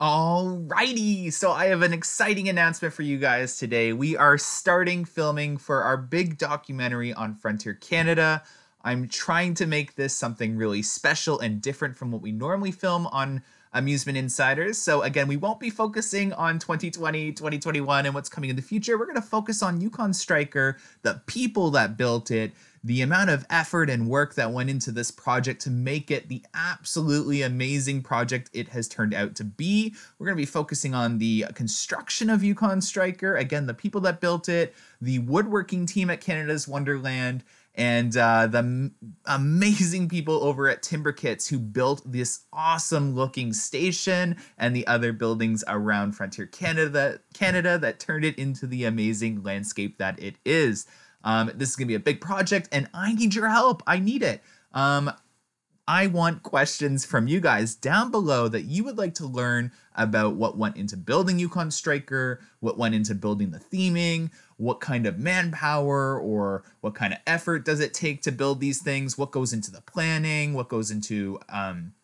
Alrighty, so I have an exciting announcement for you guys today. We are starting filming for our big documentary on Frontier Canada. I'm trying to make this something really special and different from what we normally film on Amusement Insiders. So, again, we won't be focusing on 2020, 2021, and what's coming in the future. We're going to focus on Yukon Striker, the people that built it, the amount of effort and work that went into this project to make it the absolutely amazing project it has turned out to be. We're going to be focusing on the construction of Yukon Striker, again, the people that built it, the woodworking team at Canada's Wonderland, and uh, the m- amazing people over at Timber Kits who built this awesome looking station and the other buildings around Frontier Canada, Canada that turned it into the amazing landscape that it is. Um, this is going to be a big project and I need your help. I need it. Um, I want questions from you guys down below that you would like to learn about what went into building Yukon Striker, what went into building the theming, what kind of manpower or what kind of effort does it take to build these things, what goes into the planning, what goes into um,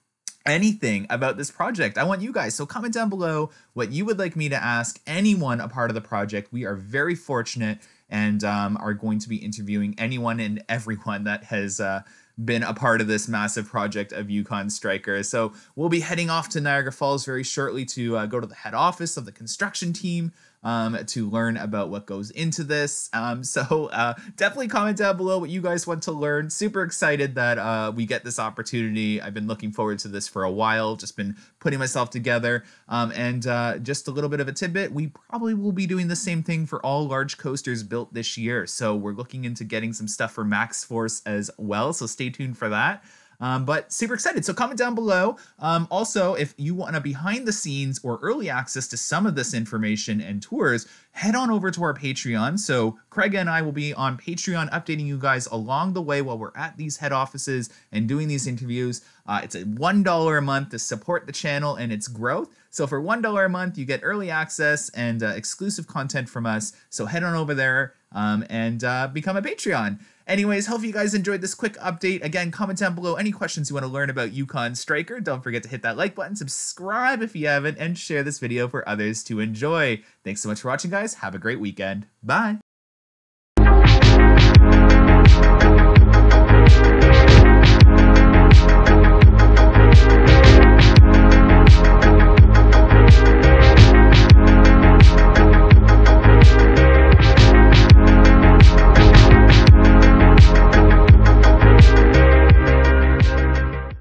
anything about this project. I want you guys. So comment down below what you would like me to ask anyone a part of the project. We are very fortunate and um, are going to be interviewing anyone and everyone that has uh, been a part of this massive project of Yukon Striker. So we'll be heading off to Niagara Falls very shortly to uh, go to the head office of the construction team um, to learn about what goes into this. Um, so uh, definitely comment down below what you guys want to learn. Super excited that uh, we get this opportunity. I've been looking forward to this for a while, just been putting myself together. Um, and uh, just a little bit of a tidbit, we probably will be doing the same thing for all large coasters built this year. So we're looking into getting some stuff for Max Force as well. So stay tuned for that. Um, but super excited. So comment down below. Um, also, if you want a behind the scenes or early access to some of this information and tours, head on over to our Patreon. So Craig and I will be on Patreon updating you guys along the way while we're at these head offices and doing these interviews. Uh, it's a $1 a month to support the channel and its growth. So for $1 a month, you get early access and uh, exclusive content from us. So head on over there um, and uh, become a Patreon. Anyways, hope you guys enjoyed this quick update. Again, comment down below any questions you want to learn about Yukon Striker. Don't forget to hit that like button, subscribe if you haven't, and share this video for others to enjoy. Thanks so much for watching, guys. Have a great weekend. Bye.